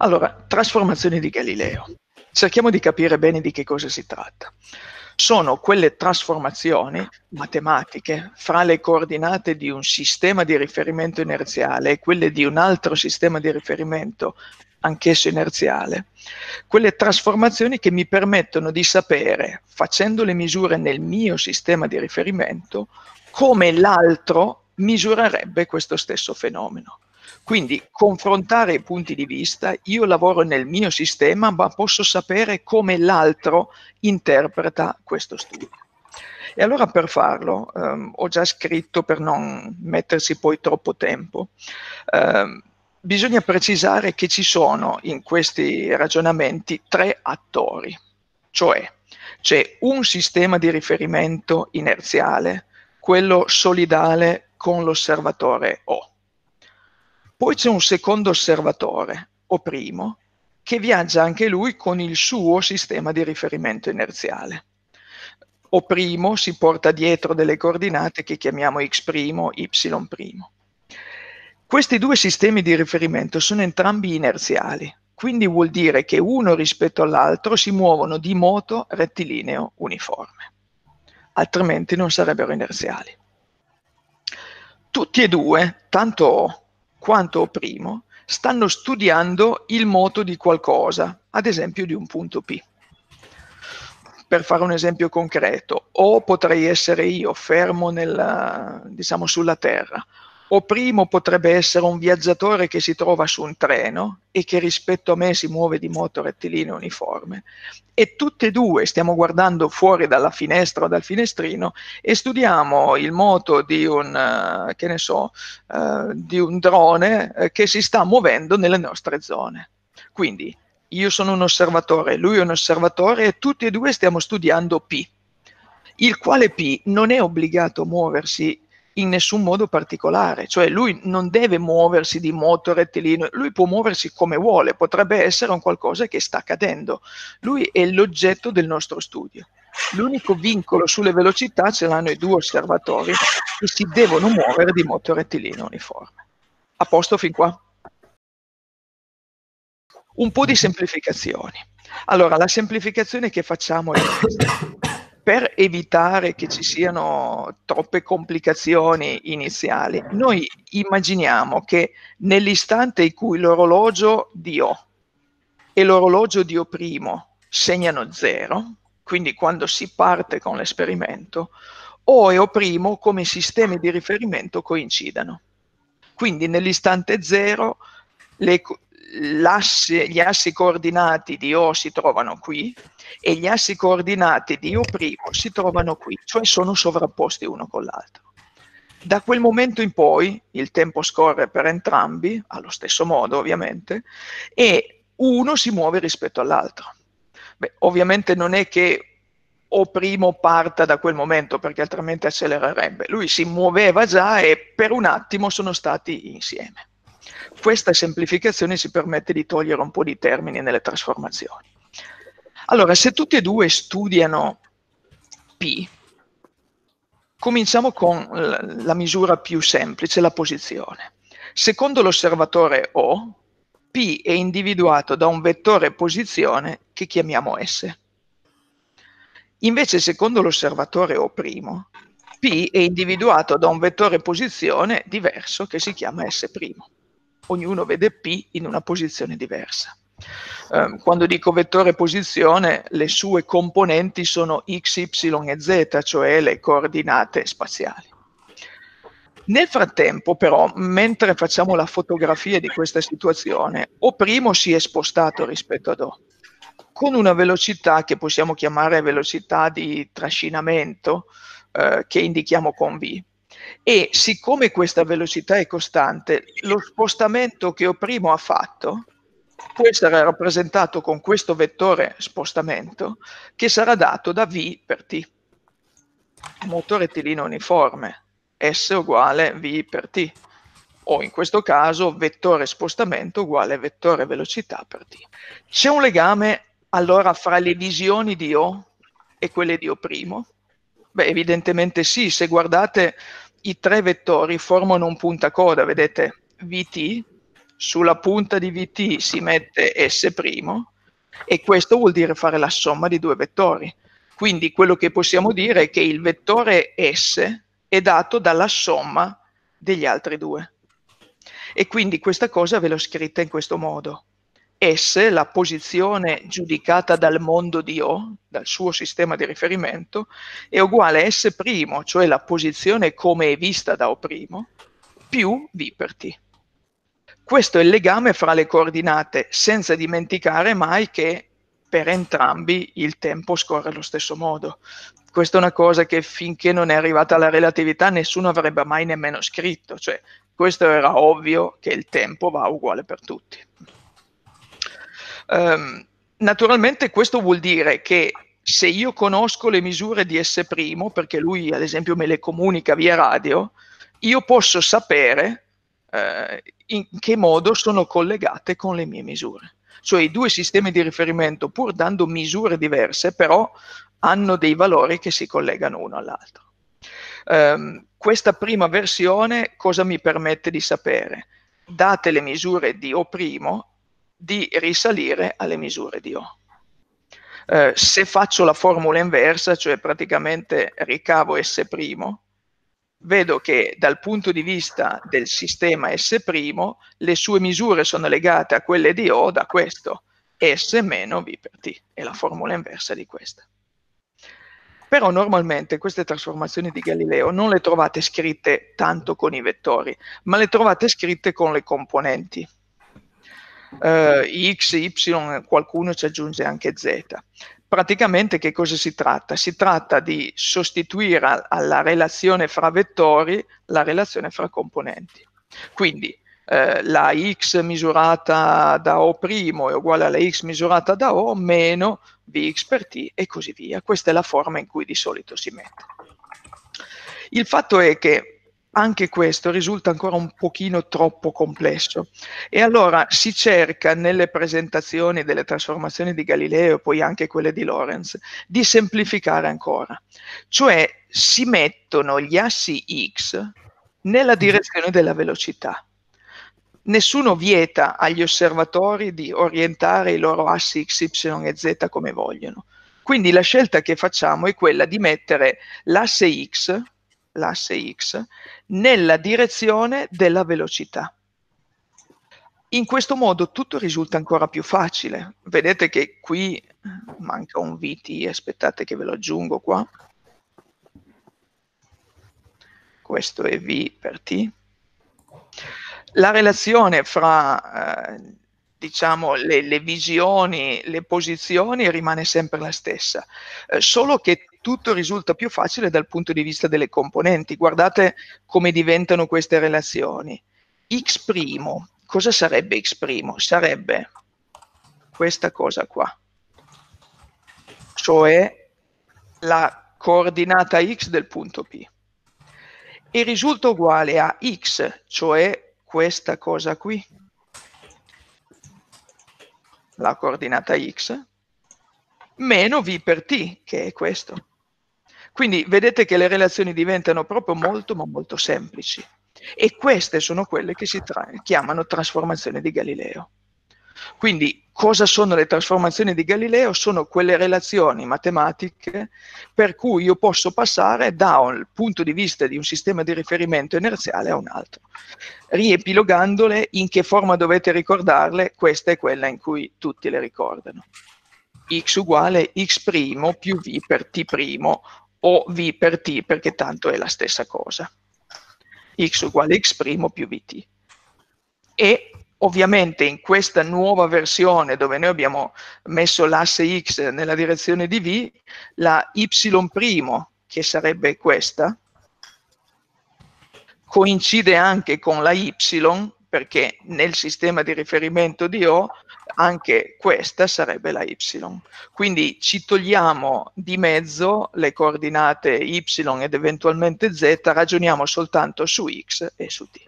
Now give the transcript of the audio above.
Allora, trasformazioni di Galileo. Cerchiamo di capire bene di che cosa si tratta. Sono quelle trasformazioni matematiche fra le coordinate di un sistema di riferimento inerziale e quelle di un altro sistema di riferimento anch'esso inerziale, quelle trasformazioni che mi permettono di sapere, facendo le misure nel mio sistema di riferimento, come l'altro misurerebbe questo stesso fenomeno. Quindi confrontare i punti di vista, io lavoro nel mio sistema, ma posso sapere come l'altro interpreta questo studio. E allora per farlo, ehm, ho già scritto per non mettersi poi troppo tempo, ehm, bisogna precisare che ci sono in questi ragionamenti tre attori, cioè c'è un sistema di riferimento inerziale, quello solidale con l'osservatore O poi c'è un secondo osservatore, o primo, che viaggia anche lui con il suo sistema di riferimento inerziale. O primo si porta dietro delle coordinate che chiamiamo x', y'. Questi due sistemi di riferimento sono entrambi inerziali, quindi vuol dire che uno rispetto all'altro si muovono di moto rettilineo uniforme, altrimenti non sarebbero inerziali. Tutti e due, tanto quanto O' stanno studiando il moto di qualcosa, ad esempio di un punto P. Per fare un esempio concreto, O potrei essere io fermo nella, diciamo, sulla Terra, o primo potrebbe essere un viaggiatore che si trova su un treno e che rispetto a me si muove di moto rettilineo uniforme. E tutte e due stiamo guardando fuori dalla finestra o dal finestrino e studiamo il moto di un, eh, che ne so, uh, di un drone eh, che si sta muovendo nelle nostre zone. Quindi io sono un osservatore, lui è un osservatore e tutti e due stiamo studiando P, il quale P non è obbligato a muoversi in nessun modo particolare, cioè lui non deve muoversi di moto rettilineo, lui può muoversi come vuole, potrebbe essere un qualcosa che sta accadendo, lui è l'oggetto del nostro studio. L'unico vincolo sulle velocità ce l'hanno i due osservatori che si devono muovere di moto rettilineo uniforme. A posto fin qua? Un po' di semplificazioni. Allora, la semplificazione che facciamo è questa per evitare che ci siano troppe complicazioni iniziali, noi immaginiamo che nell'istante in cui l'orologio di O e l'orologio di O' segnano zero, quindi quando si parte con l'esperimento, O e O' primo come sistemi di riferimento coincidano. Quindi nell'istante zero le, gli assi coordinati di O si trovano qui e gli assi coordinati di U' si trovano qui, cioè sono sovrapposti uno con l'altro. Da quel momento in poi il tempo scorre per entrambi, allo stesso modo ovviamente, e uno si muove rispetto all'altro. Beh, ovviamente non è che o primo parta da quel momento perché altrimenti accelererebbe. Lui si muoveva già e per un attimo sono stati insieme. Questa semplificazione ci permette di togliere un po' di termini nelle trasformazioni. Allora, se tutti e due studiano P, cominciamo con la misura più semplice, la posizione. Secondo l'osservatore O, P è individuato da un vettore posizione che chiamiamo S. Invece, secondo l'osservatore O', P è individuato da un vettore posizione diverso che si chiama S' ognuno vede P in una posizione diversa. Eh, quando dico vettore posizione, le sue componenti sono x, y e z, cioè le coordinate spaziali. Nel frattempo, però, mentre facciamo la fotografia di questa situazione, O' si è spostato rispetto ad O, con una velocità che possiamo chiamare velocità di trascinamento, eh, che indichiamo con V e siccome questa velocità è costante, lo spostamento che O' ha fatto può essere rappresentato con questo vettore spostamento che sarà dato da V per T. Motore tilino uniforme, S uguale V per T, o in questo caso vettore spostamento uguale vettore velocità per T. C'è un legame allora fra le visioni di O e quelle di O'? Beh, evidentemente sì, se guardate i tre vettori formano un punta coda, vedete VT, sulla punta di VT si mette S' e questo vuol dire fare la somma di due vettori. Quindi quello che possiamo dire è che il vettore S è dato dalla somma degli altri due. E quindi questa cosa ve l'ho scritta in questo modo esse, la posizione giudicata dal mondo di O, dal suo sistema di riferimento, è uguale a S', cioè la posizione come è vista da O', più V per T. Questo è il legame fra le coordinate, senza dimenticare mai che per entrambi il tempo scorre allo stesso modo. Questa è una cosa che finché non è arrivata la relatività nessuno avrebbe mai nemmeno scritto, cioè questo era ovvio che il tempo va uguale per tutti. Um, naturalmente questo vuol dire che se io conosco le misure di S' perché lui ad esempio me le comunica via radio, io posso sapere eh, in che modo sono collegate con le mie misure. Cioè i due sistemi di riferimento, pur dando misure diverse, però hanno dei valori che si collegano uno all'altro. Um, questa prima versione cosa mi permette di sapere? Date le misure di O', di risalire alle misure di O. Eh, se faccio la formula inversa, cioè praticamente ricavo S', vedo che dal punto di vista del sistema S', le sue misure sono legate a quelle di O da questo, S meno V per T, è la formula inversa di questa. Però normalmente queste trasformazioni di Galileo non le trovate scritte tanto con i vettori, ma le trovate scritte con le componenti eh, X, Y, qualcuno ci aggiunge anche Z. Praticamente che cosa si tratta? Si tratta di sostituire alla relazione fra vettori la relazione fra componenti. Quindi eh, la x misurata da O' è uguale alla x misurata da O meno Vx per t e così via. Questa è la forma in cui di solito si mette. Il fatto è che anche questo risulta ancora un pochino troppo complesso. E allora si cerca nelle presentazioni delle trasformazioni di Galileo e poi anche quelle di Lorentz di semplificare ancora, cioè si mettono gli assi x nella mhm. direzione della velocità. Nessuno vieta agli osservatori di orientare i loro assi x, y e z come vogliono. Quindi la scelta che facciamo è quella di mettere l'asse x l'asse x, nella direzione della velocità. In questo modo tutto risulta ancora più facile. Vedete che qui eh, manca un VT, aspettate che ve lo aggiungo qua. Questo è V per T. La relazione fra eh, diciamo, le, le, visioni, le posizioni rimane sempre la stessa, eh, solo che tutto risulta più facile dal punto di vista delle componenti. Guardate come diventano queste relazioni. X', cosa sarebbe X'? Sarebbe questa cosa qua, cioè la coordinata X del punto P. E risulta uguale a X, cioè questa cosa qui la coordinata x, meno v per t, che è questo. Quindi vedete che le relazioni diventano proprio molto, ma molto semplici. E queste sono quelle che si tra chiamano trasformazioni di Galileo. Quindi cosa sono le trasformazioni di Galileo? Sono quelle relazioni matematiche per cui io posso passare da un punto di vista di un sistema di riferimento inerziale a un altro. Riepilogandole, in che forma dovete ricordarle? Questa è quella in cui tutti le ricordano. x uguale x' più v per t' o v per t perché tanto è la stessa cosa. x uguale x' più vt. E Ovviamente in questa nuova versione dove noi abbiamo messo l'asse x nella direzione di v, la y', che sarebbe questa, coincide anche con la y perché nel sistema di riferimento di O anche questa sarebbe la y. Quindi ci togliamo di mezzo le coordinate y ed eventualmente z, ragioniamo soltanto su x e su t.